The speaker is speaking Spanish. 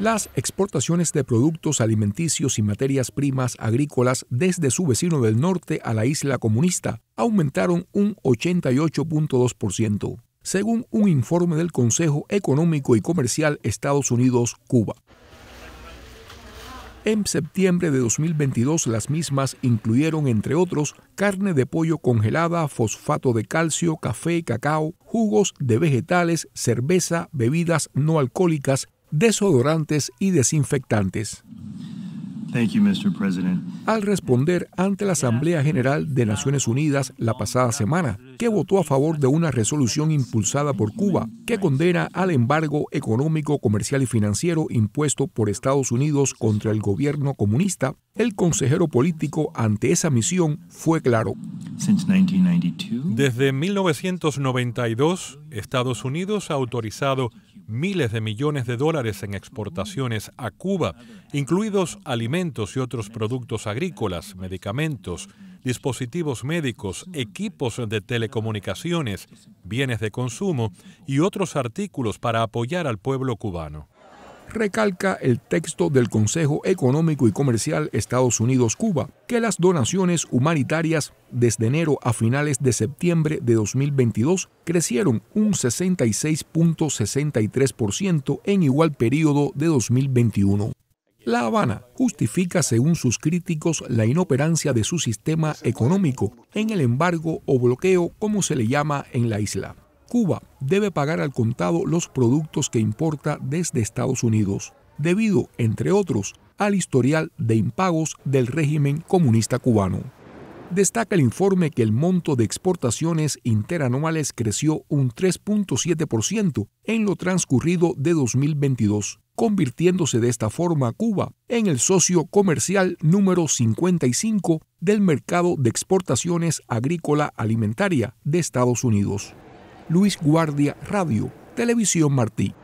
Las exportaciones de productos alimenticios y materias primas agrícolas desde su vecino del norte a la isla comunista aumentaron un 88.2%, según un informe del Consejo Económico y Comercial Estados Unidos-Cuba. En septiembre de 2022 las mismas incluyeron, entre otros, carne de pollo congelada, fosfato de calcio, café, cacao, jugos de vegetales, cerveza, bebidas no alcohólicas desodorantes y desinfectantes. Al responder ante la Asamblea General de Naciones Unidas la pasada semana, ...que votó a favor de una resolución impulsada por Cuba que condena al embargo económico, comercial y financiero impuesto por Estados Unidos contra el gobierno comunista, el consejero político ante esa misión fue claro. Desde 1992, Estados Unidos ha autorizado miles de millones de dólares en exportaciones a Cuba, incluidos alimentos y otros productos agrícolas, medicamentos, dispositivos médicos, equipos de telecomunicaciones, bienes de consumo y otros artículos para apoyar al pueblo cubano. Recalca el texto del Consejo Económico y Comercial Estados Unidos-Cuba que las donaciones humanitarias desde enero a finales de septiembre de 2022 crecieron un 66.63% en igual periodo de 2021. La Habana justifica, según sus críticos, la inoperancia de su sistema económico en el embargo o bloqueo, como se le llama en la isla. Cuba debe pagar al contado los productos que importa desde Estados Unidos, debido, entre otros, al historial de impagos del régimen comunista cubano. Destaca el informe que el monto de exportaciones interanuales creció un 3.7% en lo transcurrido de 2022, convirtiéndose de esta forma Cuba en el socio comercial número 55 del mercado de exportaciones agrícola alimentaria de Estados Unidos. Luis Guardia Radio, Televisión Martí.